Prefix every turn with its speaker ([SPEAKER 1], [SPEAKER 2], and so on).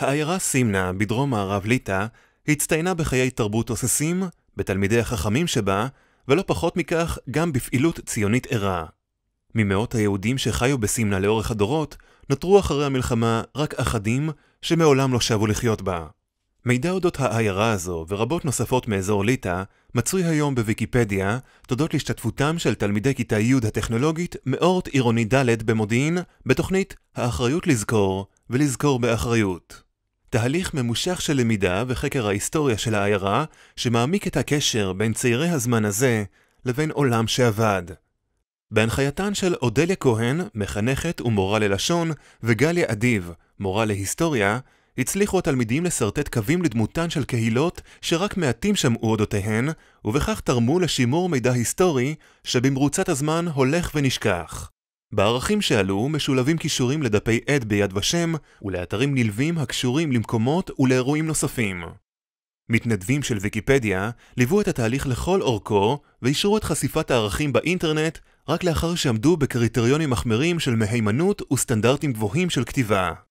[SPEAKER 1] העיירה סימנה, בדרום מערב ליטא, הצטיינה בחיי תרבות תוססים, בתלמידי החכמים שבה, ולא פחות מכך, גם בפעילות ציונית ערה. ממאות היהודים שחיו בסימנה לאורך הדורות, נותרו אחרי המלחמה רק אחדים שמעולם לא שבו לחיות בה. מידע אודות העיירה הזו ורבות נוספות מאזור ליטא מצוי היום בוויקיפדיה, תודות להשתתפותם של תלמידי כיתה י' הטכנולוגית מאורט עירוני ד' במודיעין, בתוכנית "האחריות לזכור ולזכור באחריות". תהליך ממושך של למידה וחקר ההיסטוריה של העיירה, שמעמיק את הקשר בין צעירי הזמן הזה לבין עולם שאבד. בהנחייתן של אודליה כהן, מחנכת ומורה ללשון, וגליה אדיב, מורה להיסטוריה, הצליחו התלמידים לשרטט קווים לדמותן של קהילות שרק מעטים שמעו אודותיהן, ובכך תרמו לשימור מידע היסטורי שבמרוצת הזמן הולך ונשכח. בערכים שעלו משולבים כישורים לדפי עד ביד ושם ולאתרים נלווים הקשורים למקומות ולאירועים נוספים. מתנדבים של ויקיפדיה ליוו את התהליך לכל אורכו ואישרו את חשיפת הערכים באינטרנט רק לאחר שעמדו בקריטריונים מחמירים של מהימנות וסטנדרטים גבוהים של כתיבה.